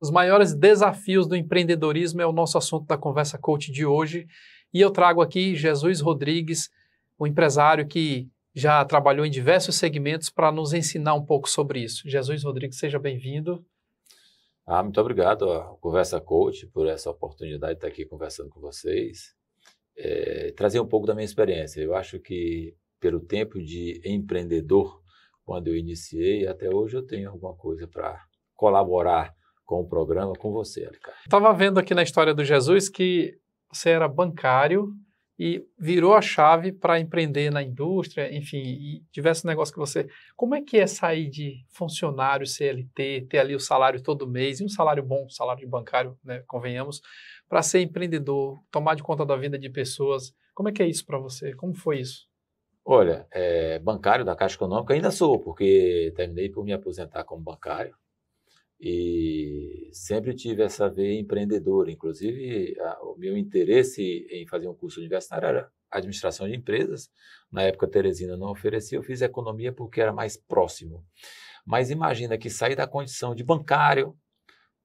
Os maiores desafios do empreendedorismo é o nosso assunto da Conversa Coach de hoje. E eu trago aqui Jesus Rodrigues, um empresário que já trabalhou em diversos segmentos para nos ensinar um pouco sobre isso. Jesus Rodrigues, seja bem-vindo. Ah, muito obrigado Conversa Coach por essa oportunidade de estar aqui conversando com vocês. É, trazer um pouco da minha experiência. Eu acho que pelo tempo de empreendedor, quando eu iniciei, até hoje eu tenho alguma coisa para colaborar com o programa, com você, Alicá. Estava vendo aqui na história do Jesus que você era bancário e virou a chave para empreender na indústria, enfim, e diversos negócios que você. Como é que é sair de funcionário CLT, ter ali o salário todo mês, e um salário bom, um salário de bancário, né, convenhamos, para ser empreendedor, tomar de conta da vida de pessoas? Como é que é isso para você? Como foi isso? Olha, é, bancário da Caixa Econômica ainda sou, porque terminei por me aposentar como bancário, e sempre tive essa veia empreendedora. Inclusive, a, o meu interesse em fazer um curso universitário era administração de empresas. Na época, Teresina não oferecia, eu fiz economia porque era mais próximo. Mas imagina que sair da condição de bancário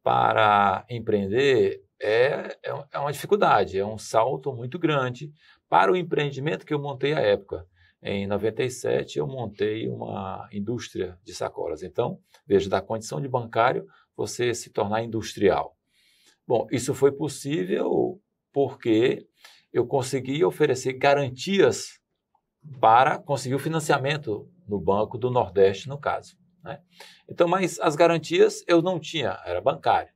para empreender é, é, é uma dificuldade, é um salto muito grande para o empreendimento que eu montei à época em 97 eu montei uma indústria de sacolas. Então, veja, da condição de bancário, você se tornar industrial. Bom, isso foi possível porque eu consegui oferecer garantias para conseguir o financiamento no Banco do Nordeste, no caso. Né? Então, mas as garantias eu não tinha, era bancário.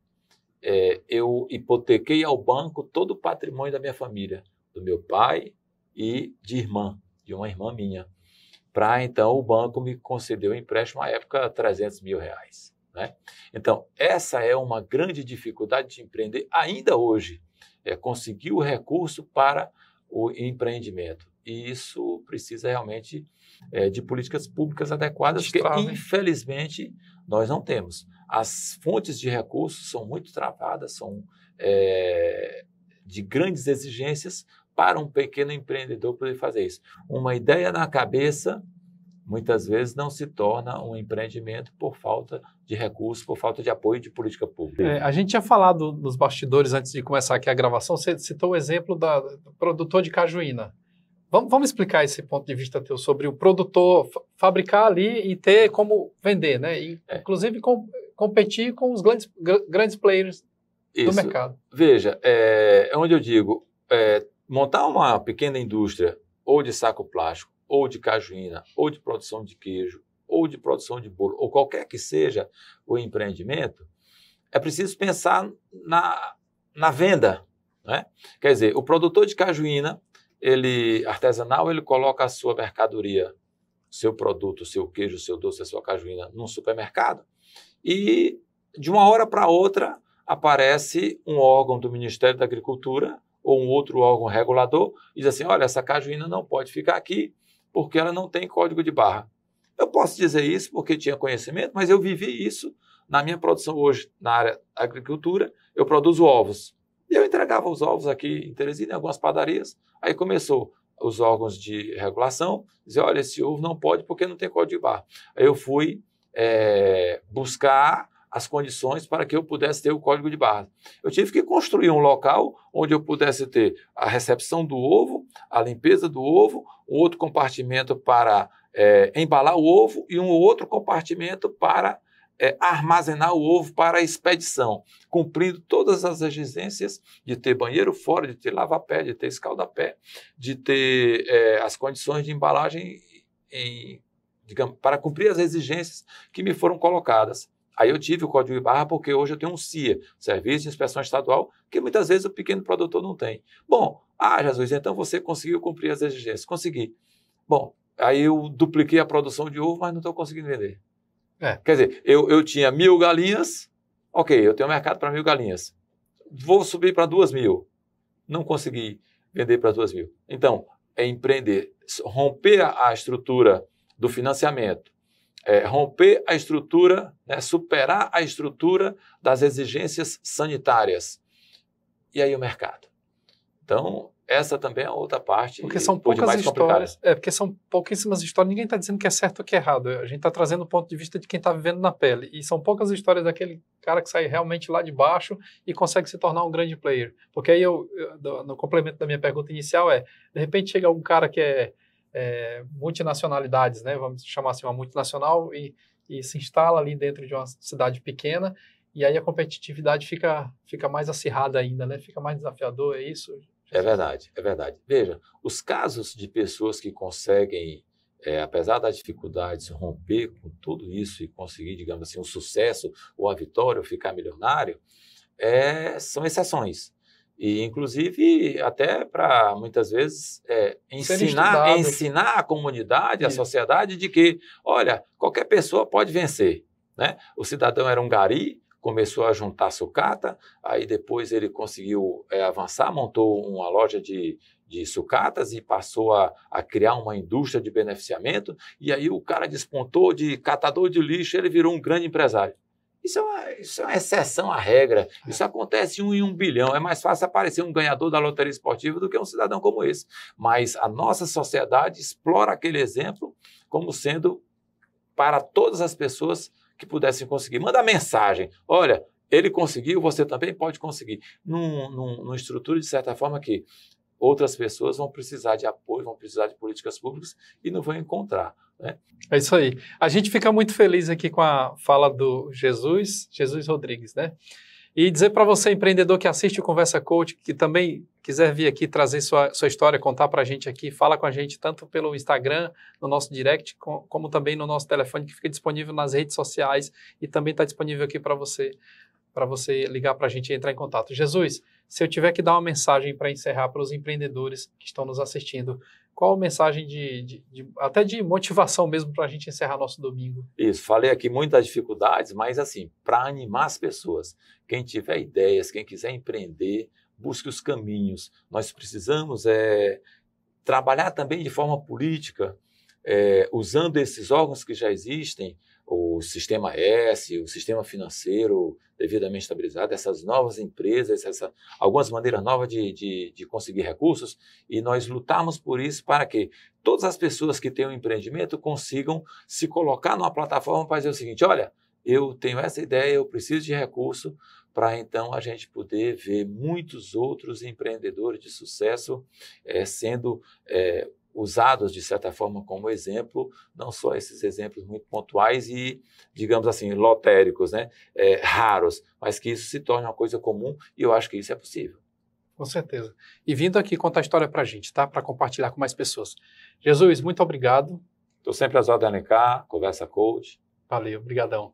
É, eu hipotequei ao banco todo o patrimônio da minha família, do meu pai e de irmã de uma irmã minha. Para então o banco me concedeu um empréstimo à época 300 mil reais. Né? Então essa é uma grande dificuldade de empreender ainda hoje, é conseguir o recurso para o empreendimento. E isso precisa realmente é, de políticas públicas adequadas, porque infelizmente nós não temos. As fontes de recursos são muito travadas, são é, de grandes exigências para um pequeno empreendedor poder fazer isso. Uma ideia na cabeça muitas vezes não se torna um empreendimento por falta de recursos, por falta de apoio de política pública. É, a gente tinha falado nos bastidores antes de começar aqui a gravação, você citou o exemplo da, do produtor de cajuína. Vamos, vamos, explicar esse ponto de vista teu sobre o produtor fabricar ali e ter como vender, né? E, é. Inclusive com, competir com os grandes, grandes players Isso. do mercado. Veja, é, é, onde eu digo, é, montar uma pequena indústria ou de saco plástico, ou de cajuína, ou de produção de queijo, ou de produção de bolo, ou qualquer que seja o empreendimento, é preciso pensar na, na venda. Né? Quer dizer, o produtor de cajuína ele artesanal ele coloca a sua mercadoria, seu produto, seu queijo, seu doce, a sua cajuína num supermercado e de uma hora para outra aparece um órgão do Ministério da Agricultura ou um outro órgão regulador diz assim: olha, essa cajuína não pode ficar aqui porque ela não tem código de barra. Eu posso dizer isso porque tinha conhecimento, mas eu vivi isso na minha produção hoje na área agricultura. Eu produzo ovos. E eu entregava os ovos aqui em Teresina, em algumas padarias. Aí começou os órgãos de regulação, dizer, olha, esse ovo não pode porque não tem código de barra. Aí eu fui é, buscar as condições para que eu pudesse ter o código de barras. Eu tive que construir um local onde eu pudesse ter a recepção do ovo, a limpeza do ovo, um outro compartimento para é, embalar o ovo e um outro compartimento para é, armazenar o ovo para a expedição, cumprindo todas as exigências de ter banheiro fora, de ter lavapé, de ter escaldapé, de ter é, as condições de embalagem em, digamos, para cumprir as exigências que me foram colocadas. Aí eu tive o código de barra porque hoje eu tenho um CIA, Serviço de Inspeção Estadual, que muitas vezes o pequeno produtor não tem. Bom, ah, Jesus, então você conseguiu cumprir as exigências. Consegui. Bom, aí eu dupliquei a produção de ovo, mas não estou conseguindo vender. É. Quer dizer, eu, eu tinha mil galinhas, ok, eu tenho mercado para mil galinhas. Vou subir para duas mil. Não consegui vender para duas mil. Então, é empreender, romper a estrutura do financiamento, é, romper a estrutura, né, superar a estrutura das exigências sanitárias. E aí o mercado. Então, essa também é outra parte. Porque são poucas histórias. É, porque são pouquíssimas histórias. Ninguém está dizendo que é certo ou que é errado. A gente está trazendo o ponto de vista de quem está vivendo na pele. E são poucas histórias daquele cara que sai realmente lá de baixo e consegue se tornar um grande player. Porque aí eu, no complemento da minha pergunta inicial, é: de repente chega algum cara que é é, multinacionalidades, né? Vamos chamar assim uma multinacional e, e se instala ali dentro de uma cidade pequena e aí a competitividade fica, fica mais acirrada ainda, né? Fica mais desafiador, é isso? É verdade, é verdade. Veja, os casos de pessoas que conseguem, é, apesar das dificuldades, romper com tudo isso e conseguir, digamos assim, um sucesso ou a vitória ou ficar milionário, é, são exceções. E, inclusive, até para muitas vezes é, ensinar, ensinar a comunidade, a sociedade, de que, olha, qualquer pessoa pode vencer. Né? O cidadão era um gari, começou a juntar sucata, aí depois ele conseguiu é, avançar, montou uma loja de, de sucatas e passou a, a, criar uma indústria de beneficiamento. E aí o cara despontou de catador de lixo, ele virou um grande empresário. Isso é, uma, isso é uma exceção à regra. Isso acontece um em um bilhão. É mais fácil aparecer um ganhador da loteria esportiva do que um cidadão como esse. Mas a nossa sociedade explora aquele exemplo como sendo para todas as pessoas que pudessem conseguir. Manda mensagem. Olha, ele conseguiu, você também pode conseguir. Num, num, numa estrutura, de certa forma, que outras pessoas vão precisar de apoio, vão precisar de políticas públicas e não vão encontrar. Né? É isso aí. A gente fica muito feliz aqui com a fala do Jesus, Jesus Rodrigues, né? E dizer para você, empreendedor que assiste o Conversa Coach, que também quiser vir aqui trazer sua, sua história, contar para a gente aqui, fala com a gente tanto pelo Instagram, no nosso direct, com, como também no nosso telefone, que fica disponível nas redes sociais e também está disponível aqui para você, para você ligar para a gente e entrar em contato. Jesus, se eu tiver que dar uma mensagem para encerrar para os empreendedores que estão nos assistindo, qual a mensagem de, de, de até de motivação mesmo para a gente encerrar nosso domingo? Isso, falei aqui muitas dificuldades, mas assim, para animar as pessoas, quem tiver ideias, quem quiser empreender, busque os caminhos. Nós precisamos é, trabalhar também de forma política, é, usando esses órgãos que já existem o sistema S, o sistema financeiro devidamente estabilizado, essas novas empresas, essa, algumas maneiras novas de, de, de, conseguir recursos, e nós lutamos por isso para que todas as pessoas que têm um empreendimento consigam se colocar numa plataforma para dizer o seguinte: olha, eu tenho essa ideia, eu preciso de recurso para então a gente poder ver muitos outros empreendedores de sucesso é, sendo é, usados de certa forma como exemplo, não só esses exemplos muito pontuais e, digamos assim, lotéricos, né? É, raros, mas que isso se torne uma coisa comum e eu acho que isso é possível. Com certeza. E vindo aqui contar a história para a gente, tá? Para compartilhar com mais pessoas. Jesus, muito obrigado. Estou sempre às ordens NK, conversa coach. Valeu, obrigadão.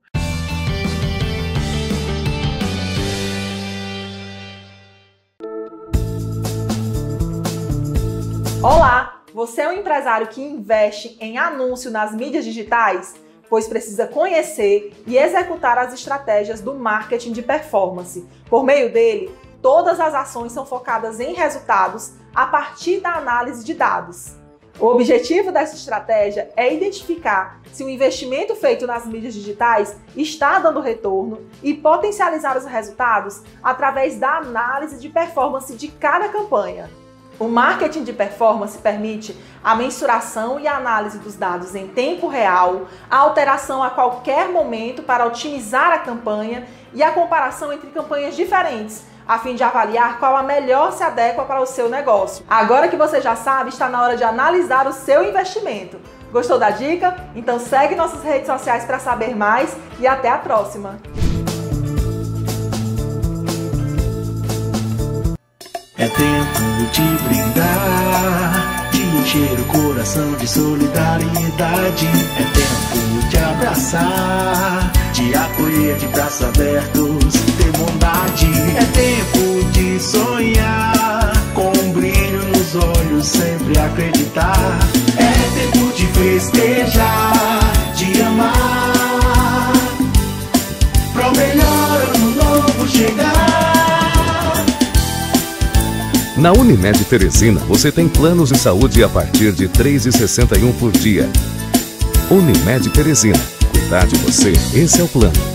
Olá! Você é um empresário que investe em anúncio nas mídias digitais? Pois precisa conhecer e executar as estratégias do marketing de performance. Por meio dele, todas as ações são focadas em resultados a partir da análise de dados. O objetivo dessa estratégia é identificar se o investimento feito nas mídias digitais está dando retorno e potencializar os resultados através da análise de performance de cada campanha. O marketing de performance permite a mensuração e análise dos dados em tempo real, a alteração a qualquer momento para otimizar a campanha e a comparação entre campanhas diferentes, a fim de avaliar qual a melhor se adequa para o seu negócio. Agora que você já sabe, está na hora de analisar o seu investimento. Gostou da dica? Então segue nossas redes sociais para saber mais e até a próxima! É tempo de brindar, de encher o coração de solidariedade. É tempo de abraçar, de acolher de braços abertos, ter bondade. É tempo de sonhar, com um brilho nos olhos, sempre acreditar. É tempo de festejar, de amar, pra o melhor. Na Unimed Teresina, você tem planos de saúde a partir de R$ 3,61 por dia. Unimed Teresina. Cuidar de você, esse é o plano.